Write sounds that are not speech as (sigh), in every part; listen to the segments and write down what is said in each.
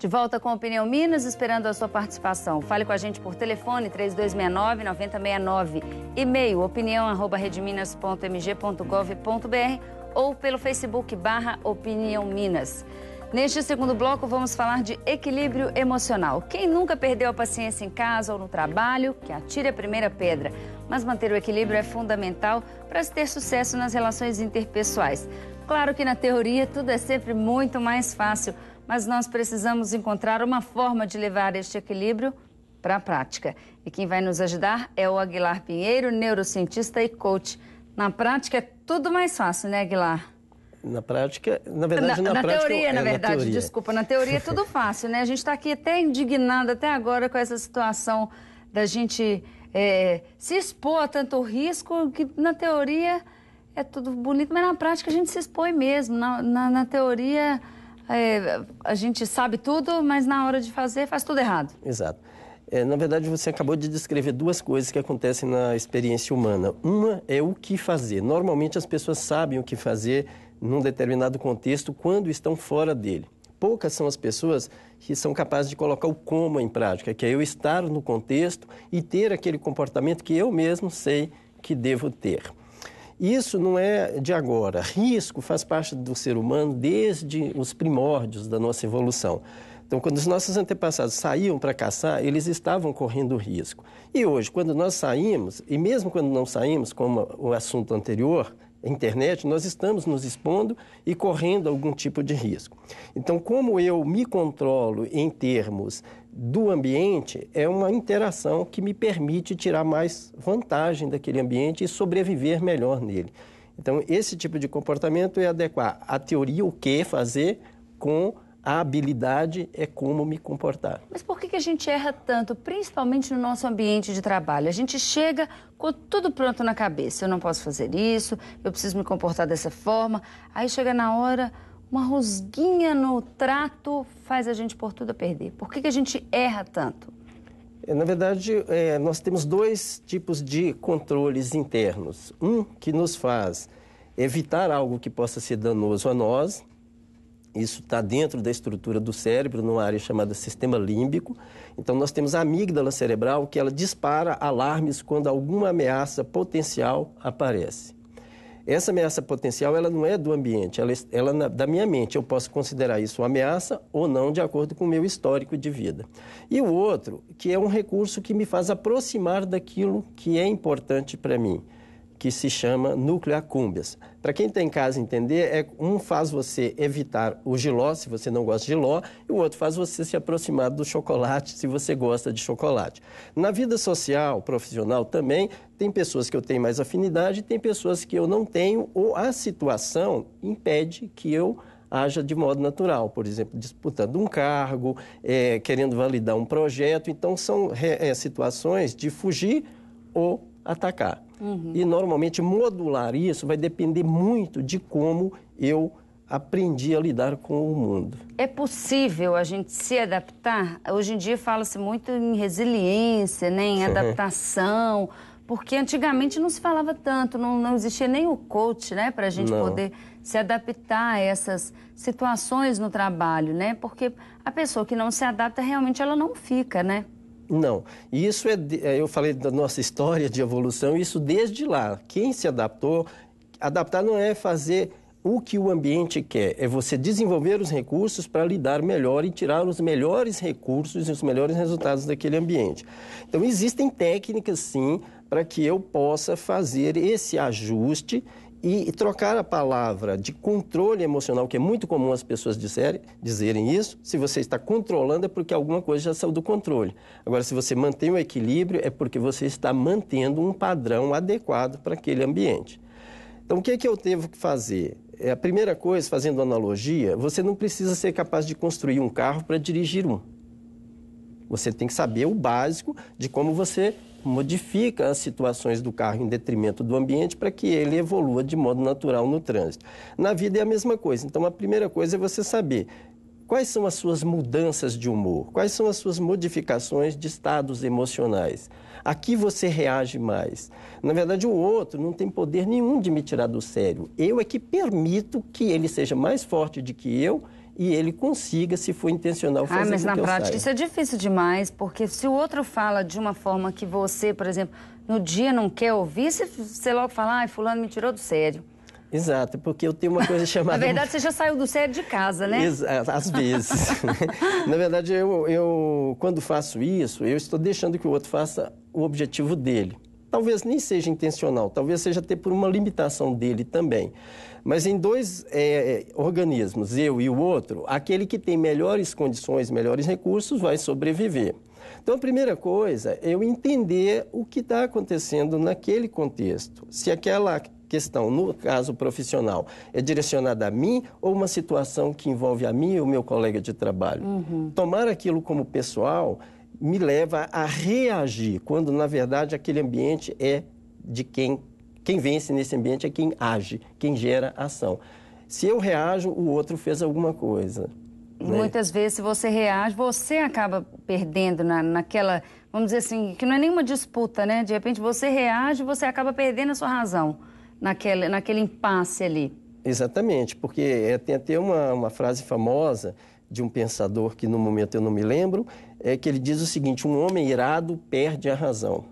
De volta com Opinião Minas, esperando a sua participação. Fale com a gente por telefone 3269-9069, e-mail opinião.redminas.mg.gov.br ou pelo Facebook barra Opinião Minas. Neste segundo bloco, vamos falar de equilíbrio emocional. Quem nunca perdeu a paciência em casa ou no trabalho, que atire a primeira pedra. Mas manter o equilíbrio é fundamental para se ter sucesso nas relações interpessoais. Claro que na teoria tudo é sempre muito mais fácil, mas nós precisamos encontrar uma forma de levar este equilíbrio para a prática. E quem vai nos ajudar é o Aguilar Pinheiro, neurocientista e coach. Na prática é tudo mais fácil, né, Aguilar? Na prática, na verdade, na, na, na prática, teoria, é, na verdade, na teoria. desculpa, na teoria é tudo (laughs) fácil, né? A gente está aqui até indignado até agora com essa situação da gente é, se expor a tanto risco que na teoria é tudo bonito, mas na prática a gente se expõe mesmo. na, na teoria é, a gente sabe tudo, mas na hora de fazer faz tudo errado. Exato. É, na verdade, você acabou de descrever duas coisas que acontecem na experiência humana. Uma é o que fazer. Normalmente as pessoas sabem o que fazer num determinado contexto quando estão fora dele. Poucas são as pessoas que são capazes de colocar o como em prática, que é eu estar no contexto e ter aquele comportamento que eu mesmo sei que devo ter. Isso não é de agora. Risco faz parte do ser humano desde os primórdios da nossa evolução. Então, quando os nossos antepassados saíam para caçar, eles estavam correndo risco. E hoje, quando nós saímos, e mesmo quando não saímos, como o assunto anterior, internet, nós estamos nos expondo e correndo algum tipo de risco. Então, como eu me controlo em termos do ambiente, é uma interação que me permite tirar mais vantagem daquele ambiente e sobreviver melhor nele. Então, esse tipo de comportamento é adequar a teoria o que fazer com a habilidade é como me comportar. Mas por que, a gente erra tanto, principalmente no nosso ambiente de trabalho? A gente chega com tudo pronto na cabeça. Eu não posso fazer isso, eu preciso me comportar dessa forma. Aí chega na hora, uma rusguinha no trato faz a gente por tudo a perder. Por que, que a gente erra tanto? É, na verdade, é, nós temos dois tipos de controles internos. Um que nos faz evitar algo que possa ser danoso a nós isso está dentro da estrutura do cérebro, numa área chamada sistema límbico. Então, nós temos a amígdala cerebral que ela dispara alarmes quando alguma ameaça potencial aparece. Essa ameaça potencial ela não é do ambiente, ela, é, ela é da minha mente. Eu posso considerar isso uma ameaça ou não, de acordo com o meu histórico de vida. E o outro, que é um recurso que me faz aproximar daquilo que é importante para mim que se chama núcleo acúmbias. Para quem está em casa entender, é, um faz você evitar o giló, se você não gosta de giló, e o outro faz você se aproximar do chocolate, se você gosta de chocolate. Na vida social, profissional também, tem pessoas que eu tenho mais afinidade, tem pessoas que eu não tenho, ou a situação impede que eu haja de modo natural, por exemplo, disputando um cargo, é, querendo validar um projeto. Então, são é, situações de fugir ou atacar. Uhum. E normalmente modular isso vai depender muito de como eu aprendi a lidar com o mundo. É possível a gente se adaptar? Hoje em dia fala-se muito em resiliência, né? em adaptação, porque antigamente não se falava tanto, não, não existia nem o coach né? para a gente não. poder se adaptar a essas situações no trabalho, né? porque a pessoa que não se adapta realmente ela não fica, né? Não. Isso é, é, eu falei da nossa história de evolução, isso desde lá. Quem se adaptou, adaptar não é fazer o que o ambiente quer, é você desenvolver os recursos para lidar melhor e tirar os melhores recursos e os melhores resultados daquele ambiente. Então, existem técnicas, sim, para que eu possa fazer esse ajuste e trocar a palavra de controle emocional, que é muito comum as pessoas dizerem, dizerem isso, se você está controlando é porque alguma coisa já saiu do controle. Agora, se você mantém o equilíbrio, é porque você está mantendo um padrão adequado para aquele ambiente. Então, o que é que eu devo fazer? É, a primeira coisa, fazendo analogia, você não precisa ser capaz de construir um carro para dirigir um. Você tem que saber o básico de como você modifica as situações do carro em detrimento do ambiente para que ele evolua de modo natural no trânsito. Na vida é a mesma coisa. Então, a primeira coisa é você saber quais são as suas mudanças de humor, quais são as suas modificações de estados emocionais. A que você reage mais? Na verdade, o outro não tem poder nenhum de me tirar do sério. Eu é que permito que ele seja mais forte do que eu e ele consiga, se for intencional, ah, fazer ah, mas na prática isso é difícil demais, porque se o outro fala de uma forma que você, por exemplo, no dia não quer ouvir, você logo fala, ai, fulano me tirou do sério. Exato, porque eu tenho uma coisa (laughs) chamada... Na verdade, você já saiu do sério de casa, né? Exato, às vezes. (laughs) Na verdade, eu, eu, quando faço isso, eu estou deixando que o outro faça o objetivo dele talvez nem seja intencional, talvez seja até por uma limitação dele também. Mas em dois é, é, organismos, eu e o outro, aquele que tem melhores condições, melhores recursos, vai sobreviver. Então, a primeira coisa é eu entender o que está acontecendo naquele contexto. Se aquela questão, no caso profissional, é direcionada a mim ou uma situação que envolve a mim e o meu colega de trabalho. Uhum. Tomar aquilo como pessoal me leva a reagir, quando na verdade aquele ambiente é de quem quem vence nesse ambiente é quem age, quem gera ação. Se eu reajo, o outro fez alguma coisa. E né? muitas vezes, se você reage, você acaba perdendo na, naquela, vamos dizer assim, que não é nenhuma disputa, né? De repente você reage, você acaba perdendo a sua razão naquele, naquele impasse ali. Exatamente, porque é, tem até uma, uma frase famosa de um pensador que no momento eu não me lembro, é que ele diz o seguinte: um homem irado perde a razão.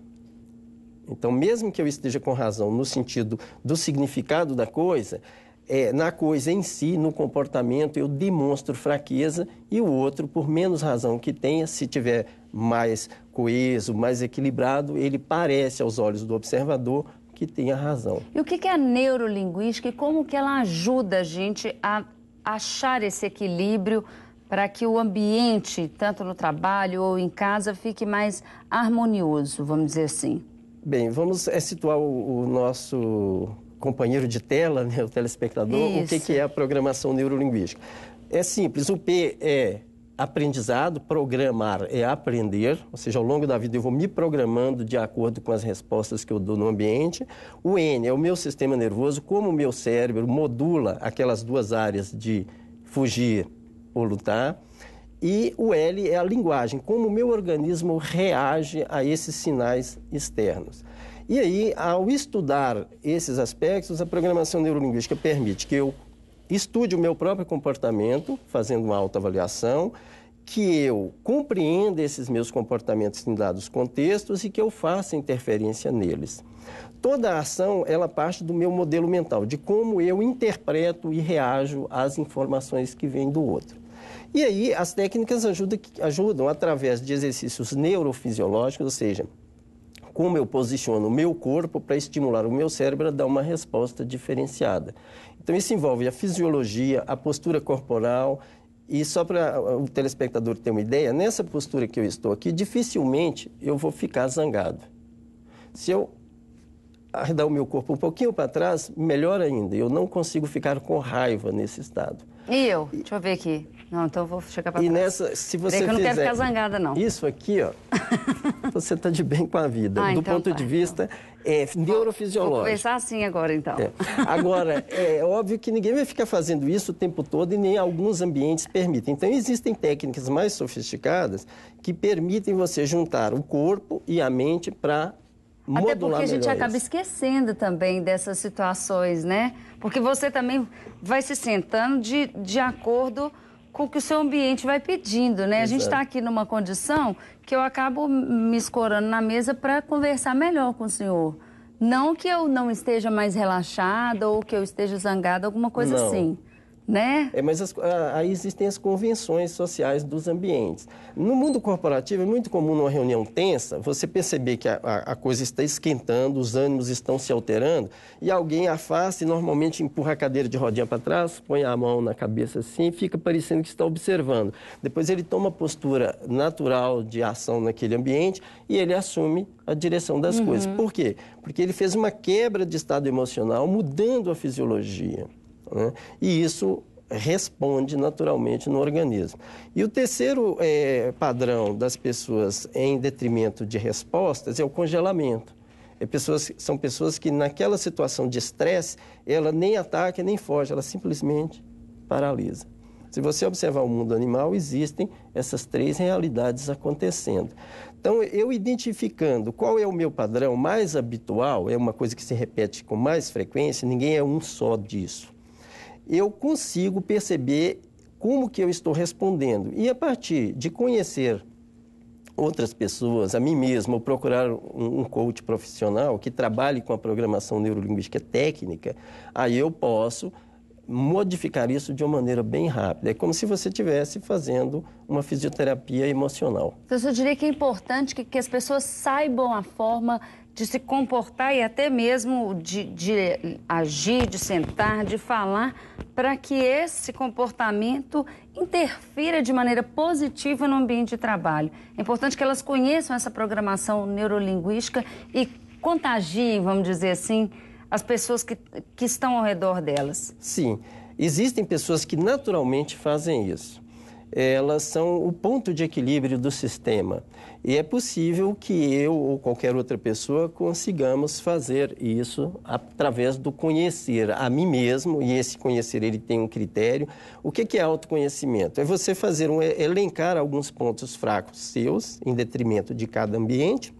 Então, mesmo que eu esteja com razão no sentido do significado da coisa, é, na coisa em si, no comportamento, eu demonstro fraqueza e o outro, por menos razão que tenha, se tiver mais coeso, mais equilibrado, ele parece, aos olhos do observador, que tenha razão. E o que é a neurolinguística e como que ela ajuda a gente a achar esse equilíbrio para que o ambiente, tanto no trabalho ou em casa, fique mais harmonioso, vamos dizer assim? Bem, vamos é, situar o, nosso companheiro de tela, né, o telespectador, Isso. o que é a programação neurolinguística. É simples, o P é aprendizado, programar é aprender, ou seja, ao longo da vida eu vou me programando de acordo com as respostas que eu dou no ambiente. O N é o meu sistema nervoso, como o meu cérebro modula aquelas duas áreas de fugir ou lutar. E o L é a linguagem, como o meu organismo reage a esses sinais externos. E aí, ao estudar esses aspectos, a programação neurolinguística permite que eu estude o meu próprio comportamento, fazendo uma autoavaliação, que eu compreenda esses meus comportamentos em dados contextos e que eu faça interferência neles. Toda a ação, ela parte do meu modelo mental, de como eu interpreto e reajo às informações que vêm do outro. E aí, as técnicas ajudam, ajudam através de exercícios neurofisiológicos, ou seja, como eu posiciono o meu corpo para estimular o meu cérebro a dar uma resposta diferenciada. Então, isso envolve a fisiologia, a postura corporal. E só para o telespectador ter uma ideia, nessa postura que eu estou aqui, dificilmente eu vou ficar zangado. Se eu arredar o meu corpo um pouquinho para trás, melhor ainda. Eu não consigo ficar com raiva nesse estado. E eu? Deixa eu ver aqui. Não, então eu vou chegar pra e trás. E nessa, se você que eu não fizer quero ficar zangada, não. Isso aqui, ó, (laughs) você tá de bem com a vida. Ah, do então, ponto tá, de então. vista então. é, neurofisiológico. Vou conversar assim agora, então. É. Agora, é óbvio que ninguém vai ficar fazendo isso o tempo todo e nem alguns ambientes permitem. Então, existem técnicas mais sofisticadas que permitem você juntar o corpo e a mente para modular Até porque a gente acaba isso. esquecendo também dessas situações, né? Porque você também vai se sentando de, de acordo com o que o seu ambiente vai pedindo, né? Exato. A gente está é. aqui numa condição que eu acabo me escorando na mesa para conversar melhor com o senhor. Não que eu não esteja mais relaxada ou que eu esteja zangada, alguma coisa não. assim né? É, mas as, a, aí existem as convenções sociais dos ambientes. No mundo corporativo, é muito comum numa reunião tensa você perceber que a, a, a coisa está esquentando, os ânimos estão se alterando e alguém afasta e normalmente empurra a cadeira de rodinha para trás, põe a mão na cabeça assim fica parecendo que está observando. Depois ele toma a postura natural de ação naquele ambiente e ele assume a direção das uhum. coisas. Por quê? Porque ele fez uma quebra de estado emocional mudando a fisiologia. Né? E isso responde naturalmente no organismo. E o terceiro é, padrão das pessoas em detrimento de respostas é o congelamento. É pessoas, são pessoas que naquela situação de estresse, ela nem ataca nem foge, ela simplesmente paralisa. Se você observar o mundo animal, existem essas três realidades acontecendo. Então, eu identificando qual é o meu padrão mais habitual, é uma coisa que se repete com mais frequência, ninguém é um só disso eu consigo perceber como que eu estou respondendo. E a partir de conhecer outras pessoas, a mim mesmo, ou procurar um, coach profissional que trabalhe com a programação neurolinguística técnica, aí eu posso modificar isso de uma maneira bem rápida. É como se você estivesse fazendo uma fisioterapia emocional. Então, eu diria que é importante que, que as pessoas saibam a forma de se comportar e até mesmo de, de agir, de sentar, de falar, para que esse comportamento interfira de maneira positiva no ambiente de trabalho. É importante que elas conheçam essa programação neurolinguística e contagiem, vamos dizer assim, as pessoas que, que estão ao redor delas. Sim, existem pessoas que naturalmente fazem isso elas são o ponto de equilíbrio do sistema. E é possível que eu ou qualquer outra pessoa consigamos fazer isso através do conhecer a mim mesmo, e esse conhecer ele tem um critério. O que é autoconhecimento? É você fazer um é elencar alguns pontos fracos seus, em detrimento de cada ambiente,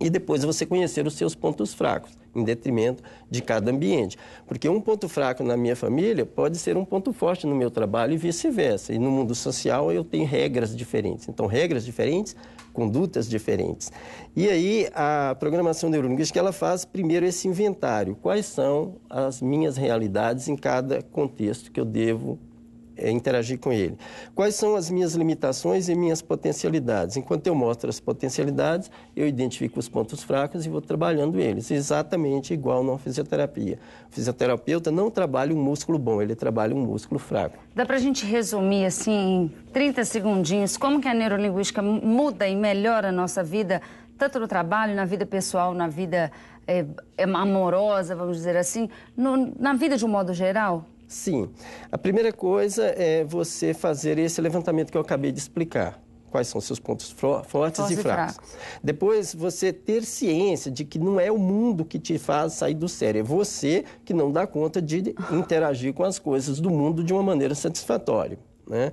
e depois você conhecer os seus pontos fracos em detrimento de cada ambiente. Porque um ponto fraco na minha família pode ser um ponto forte no meu trabalho e vice-versa. E no mundo social eu tenho regras diferentes. Então, regras diferentes, condutas diferentes. E aí, a programação neurolinguística ela faz primeiro esse inventário. Quais são as minhas realidades em cada contexto que eu devo é, interagir com ele. Quais são as minhas limitações e minhas potencialidades? Enquanto eu mostro as potencialidades, eu identifico os pontos fracos e vou trabalhando eles, exatamente igual na fisioterapia. O fisioterapeuta não trabalha um músculo bom, ele trabalha um músculo fraco. Dá para a gente resumir, assim, em 30 segundinhos, como que a neurolinguística muda e melhora a nossa vida, tanto no trabalho, na vida pessoal, na vida é, é amorosa, vamos dizer assim, no, na vida de um modo geral? Sim. A primeira coisa é você fazer esse levantamento que eu acabei de explicar quais são seus pontos fortes, fortes e, fracos. e fracos. Depois, você ter ciência de que não é o mundo que te faz sair do sério, é você que não dá conta de interagir com as coisas do mundo de uma maneira satisfatória. Né?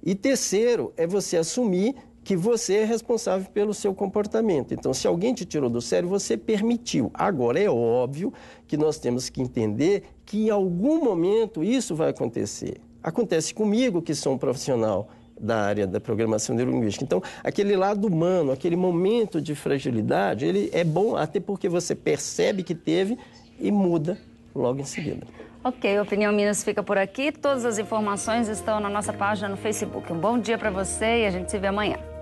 E terceiro, é você assumir que você é responsável pelo seu comportamento. Então, se alguém te tirou do sério, você permitiu. Agora, é óbvio que nós temos que entender que em algum momento isso vai acontecer. Acontece comigo, que sou um profissional da área da programação neurolinguística. Então, aquele lado humano, aquele momento de fragilidade, ele é bom até porque você percebe que teve e muda logo em seguida. Ok, Opinião Minas fica por aqui. Todas as informações estão na nossa página no Facebook. Um bom dia para você e a gente se vê amanhã.